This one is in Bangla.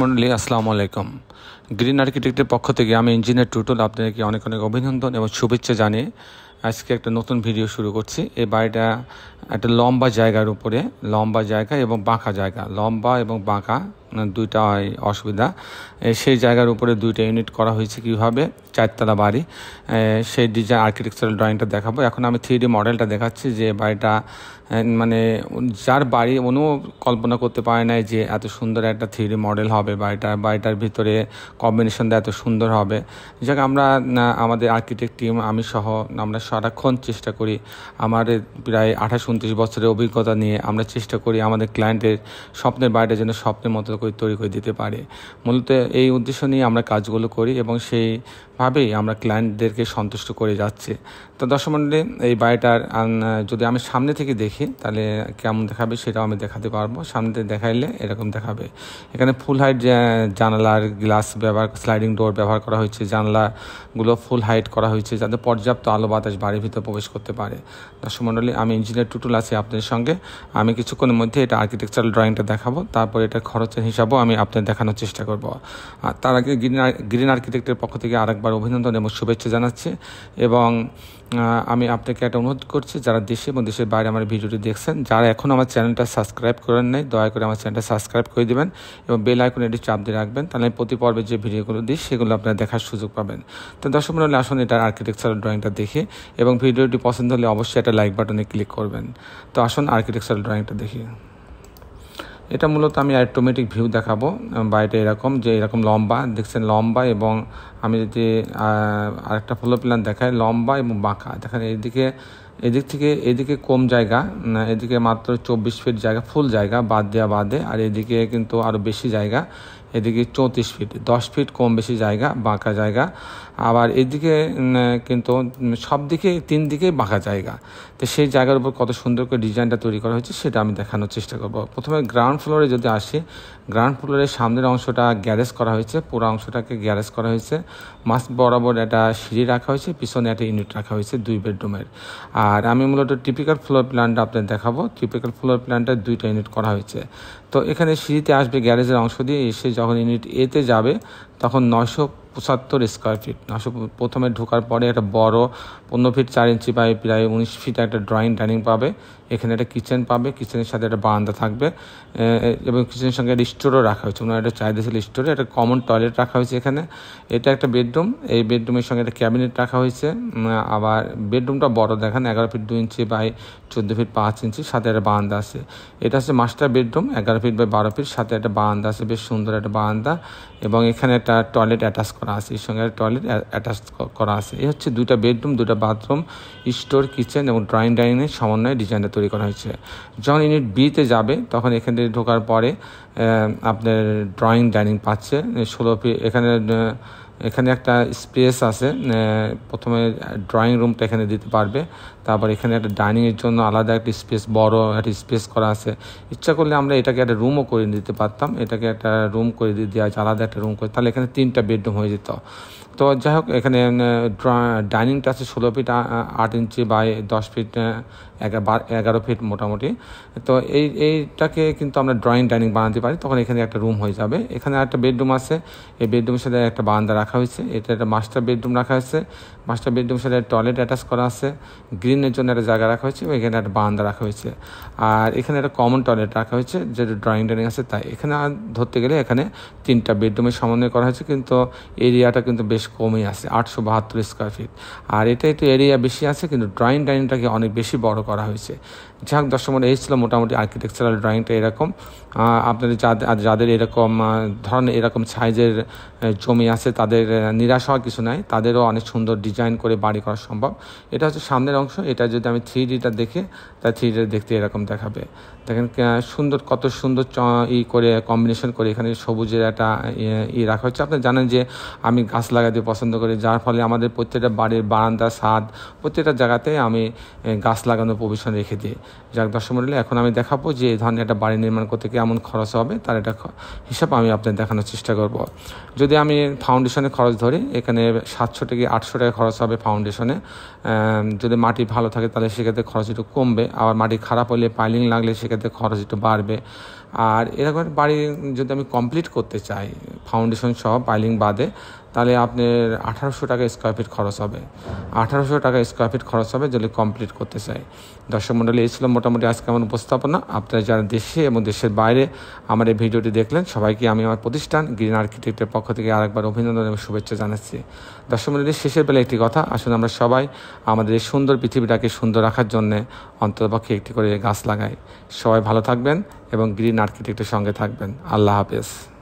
মন্ডলী আসসালামু আলাইকুম গ্রিন আর্কিটেক্টের পক্ষ থেকে আমি ইঞ্জিনিয়ার টুটল আপনাদেরকে অনেক অনেক অভিনন্দন এবং শুভেচ্ছা জানিয়ে আজকে একটা নতুন ভিডিও শুরু করছি এই বাড়িটা একটা লম্বা জায়গার উপরে লম্বা জায়গা এবং বাঁকা জায়গা লম্বা এবং বাঁকা দুইটা অসুবিধা সেই জায়গার উপরে দুইটা ইউনিট করা হয়েছে কীভাবে চারতলা বাড়ি সেই ডিজাইন আর্কিটেকচারাল ড্রয়িংটা দেখাবো এখন আমি থ্রি ডি মডেলটা দেখাচ্ছি যে বাড়িটা মানে যার বাড়ি অনু কল্পনা করতে পারে নাই যে এত সুন্দর একটা থ্রি ডি মডেল হবে বাড়িটা বাড়িটার ভিতরে কম্বিনেশনটা এত সুন্দর হবে যাক আমরা আমাদের আর্কিটেক্ট টিম আমি সহ আমরা সারাক্ষণ চেষ্টা করি আমার প্রায় আঠাশ উনত্রিশ বছরের অভিজ্ঞতা নিয়ে আমরা চেষ্টা করি আমাদের ক্লায়েন্টের স্বপ্নের বাড়িটা যেন স্বপ্নের মতো তৈরি করে দিতে পারে মূলত এই উদ্দেশ্য নিয়ে আমরা কাজগুলো করি এবং সেইভাবেই আমরা ক্লায়েন্টদেরকে সন্তুষ্ট করে যাচ্ছে তো দর্শক এই বাড়িটার যদি আমি সামনে থেকে দেখি তাহলে কেমন দেখাবে সেটাও আমি দেখাতে পারবো সামনে থেকে দেখাইলে এরকম দেখাবে এখানে ফুল হাইট জানালার গ্লাস ব্যবহার স্লাইডিং ডোর ব্যবহার করা হয়েছে জানলাগুলো ফুল হাইট করা হয়েছে যাতে পর্যাপ্ত আলো বাতাস বাড়ির ভিতরে প্রবেশ করতে পারে দর্শক আমি ইঞ্জিনিয়ার টুটুল আছি আপনাদের সঙ্গে আমি কিছুক্ষণের মধ্যে এটা আর্কিটেকচারাল ড্রয়িংটা দেখাবো তারপরে এটা খরচের হিসেবে যাব আমি আপনাদের দেখানোর চেষ্টা করব তার আগে গ্রিন গ্রিন আর্কিটেক্টের পক্ষ থেকে আরেকবার অভিনন্দন এবং শুভেচ্ছা জানাচ্ছি এবং আমি আপনাকে একটা অনুরোধ করছি যারা দেশে এবং দেশের বাইরে আমার ভিডিওটি দেখছেন যারা এখন আমার চ্যানেলটা সাবস্ক্রাইব করেন নাই দয়া করে আমার চ্যানেলটা সাবস্ক্রাইব করে দেবেন এবং বেল আইকনে এটি চাপ দিয়ে রাখবেন তাহলে প্রতি পর্বে যে ভিডিওগুলো দিই সেগুলো আপনারা দেখার সুযোগ পাবেন তো দর্শক হলে আসুন এটার আর্কিটেকচারাল ড্রয়িংটা দেখে এবং ভিডিওটি পছন্দ হলে অবশ্যই একটা লাইক বাটনে ক্লিক করবেন তো আসুন আর্কিটেকচারাল ড্রয়িংটা দেখি এটা মূলত আমি অ্যাটোমেটিক ভিউ দেখাবো বাড়িটা এরকম যে এরকম লম্বা দেখছেন লম্বা এবং আমি যদি আরেকটা ফলো প্ল্যান দেখাই লম্বা এবং বাঁকা দেখেন এদিকে এদিক থেকে এদিকে কম জায়গা এদিকে মাত্র চব্বিশ ফিট জায়গা ফুল জায়গা বাদ দেওয়া বাদে আর এদিকে কিন্তু আরও বেশি জায়গা এদিকে চৌত্রিশ ফিট দশ ফিট কম বেশি জায়গা বাঁকা জায়গা আবার এদিকে কিন্তু সব দিকে তিন দিকেই বাঁকা জায়গা তো সেই জায়গার উপর কত সুন্দর করে ডিজাইনটা তৈরি করা হয়েছে সেটা আমি দেখানোর চেষ্টা করব প্রথমে গ্রাউন্ড ফ্লোরে যদি আসি গ্রাউন্ড ফ্লোরের সামনের অংশটা গ্যারেজ করা হয়েছে পুরো অংশটাকে গ্যারেজ করা হয়েছে মাস বরাবর একটা সিঁড়ি রাখা হয়েছে পিছনে একটা ইউনিট রাখা হয়েছে দুই বেডরুমের আর আমি মূলত টিপিক্যাল ফ্লোর প্ল্যানটা আপনাদের দেখাবো টিপিক্যাল ফ্লোর প্ল্যানটা দুইটা ইউনিট করা হয়েছে তো এখানে সিঁড়িতে আসবে গ্যারেজের অংশ দিয়ে এসে যখন যখন ইউনিট এতে যাবে তখন নয়শো পঁচাত্তর স্কোয়ার ফিট আসো প্রথমে ঢোকার পরে একটা বড় পনেরো ফিট চার ইঞ্চি বাই প্রায় উনিশ ফিট একটা ড্রয়িং ডাইনিং পাবে এখানে একটা কিচেন পাবে কিচেনের সাথে একটা বারান্দা থাকবে এবং কিচেনের সঙ্গে একটা স্টোরও রাখা হয়েছে ওনার একটা চাহিদা স্টোর স্টোরে একটা কমন টয়লেট রাখা হয়েছে এখানে এটা একটা বেডরুম এই বেডরুমের সঙ্গে একটা ক্যাবিনেট রাখা হয়েছে আবার বেডরুমটা বড় দেখেন এগারো ফিট দু ইঞ্চি বাই চোদ্দো ফিট পাঁচ ইঞ্চি সাথে একটা বারান্দা আছে এটা হচ্ছে মাস্টার বেডরুম এগারো ফিট বাই বারো ফিট সাথে একটা বারান্দা আছে বেশ সুন্দর একটা বারান্দা এবং এখানে একটা টয়লেট অ্যাটাচ করা করা আছে এর সঙ্গে টয়লেট অ্যাটাচ করা আছে এই হচ্ছে দুটা বেডরুম দুটা বাথরুম স্টোর কিচেন এবং ড্রয়িং ডাইনিংয়ের সমন্বয়ে ডিজাইনটা তৈরি করা হয়েছে যখন ইউনিট বিতে যাবে তখন এখান থেকে ঢোকার পরে আপনার ড্রয়িং ডাইনিং পাচ্ছে ষোলো এখানে এখানে একটা স্পেস আছে প্রথমে ড্রয়িং রুমটা এখানে দিতে পারবে তারপর এখানে একটা ডাইনিংয়ের জন্য আলাদা একটা স্পেস বড় একটা স্পেস করা আছে ইচ্ছা করলে আমরা এটাকে একটা রুমও করে দিতে পারতাম এটাকে একটা রুম করে দিয়ে দেওয়া আছে আলাদা একটা রুম করে তাহলে এখানে তিনটা বেডরুম হয়ে যেত তো যাই হোক এখানে ডাইনিংটা আছে ষোলো ফিট আট ইঞ্চি বাই দশ ফিট এগারো ফিট মোটামুটি তো এই এইটাকে কিন্তু আমরা ড্রয়িং ডাইনিং বানাতে পারি তখন এখানে একটা রুম হয়ে যাবে এখানে একটা বেডরুম আছে এই বেডরুমের সাথে একটা বারান্দা রাখা হয়েছে এটা একটা মাস্টার বেডরুম রাখা হয়েছে মাস্টার বেডরুমের সাথে টয়লেট অ্যাটাচ করা আছে গ্রিনের জন্য একটা জায়গা রাখা হয়েছে এখানে একটা বারান্দা রাখা হয়েছে আর এখানে একটা কমন টয়লেট রাখা হয়েছে যেটা ড্রয়িং ডাইনিং আছে তাই এখানে ধরতে গেলে এখানে তিনটা বেডরুমের সমন্বয় করা হয়েছে কিন্তু এরিয়াটা কিন্তু বেশ কমই আছে আটশো বাহাত্তর স্কোয়ার ফিট আর এটা একটু এরিয়া বেশি আছে কিন্তু ড্রয়িং ডাইনিংটাকে অনেক বেশি বড় করা হয়েছে যাক হোক দর্শক এই মোটামুটি আর্কিটেকচারাল ড্রয়িংটা এরকম আপনাদের যাদের যাদের এরকম ধরনের এরকম সাইজের জমি আছে তাদের নিরাশ হওয়া কিছু নাই তাদেরও অনেক সুন্দর ডিজাইন করে বাড়ি করা সম্ভব এটা হচ্ছে সামনের অংশ এটা যদি আমি থ্রি ডিটা দেখে তা থ্রি ডিটা দেখতে এরকম দেখাবে দেখেন সুন্দর কত সুন্দর ই করে কম্বিনেশন করে এখানে সবুজের একটা ই রাখা হচ্ছে আপনি জানেন যে আমি গাছ লাগাতে পছন্দ করি যার ফলে আমাদের প্রত্যেকটা বাড়ির বারান্দা ছাদ প্রত্যেকটা জায়গাতে আমি গাছ লাগানোর প্রভিশন রেখে দিই যাক দর্শক মন্ডলী এখন আমি দেখাবো যে এই ধরনের একটা বাড়ি নির্মাণ করতে কেমন খরচ হবে তার একটা হিসাব আমি আপনাদের দেখানোর চেষ্টা করব যদি আমি ফাউন্ডেশনে খরচ ধরি এখানে সাতশো থেকে আটশো টাকা খরচ হবে ফাউন্ডেশনে যদি মাটি ভালো থাকে তাহলে সেক্ষেত্রে খরচ একটু কমবে আবার মাটি খারাপ হলে পাইলিং লাগলে সেক্ষেত্রে খরচ একটু বাড়বে আর এরকম বাড়ি যদি আমি কমপ্লিট করতে চাই ফাউন্ডেশন সহ পাইলিং বাদে তাহলে আপনার আঠারোশো টাকা স্কোয়ার ফিট খরচ হবে আঠারোশো টাকা স্কোয়ার ফিট খরচ হবে যদি কমপ্লিট করতে চাই দর্শক মণ্ডলী এই ছিল মোটামুটি আজকে আমার উপস্থাপনা আপনারা যারা দেশে এবং দেশের বাইরে আমার এই ভিডিওটি দেখলেন সবাইকে আমি আমার প্রতিষ্ঠান গ্রিন আর্কিটেক্টের পক্ষ থেকে আরেকবার অভিনন্দন এবং শুভেচ্ছা জানাচ্ছি দর্শক মণ্ডলী শেষের বেলা একটি কথা আসলে আমরা সবাই আমাদের এই সুন্দর পৃথিবীটাকে সুন্দর রাখার জন্য অন্ততপক্ষে একটি করে গাছ লাগাই সবাই ভালো থাকবেন এবং গ্রিন আর্কিটেক্টের সঙ্গে থাকবেন আল্লাহ হাফেজ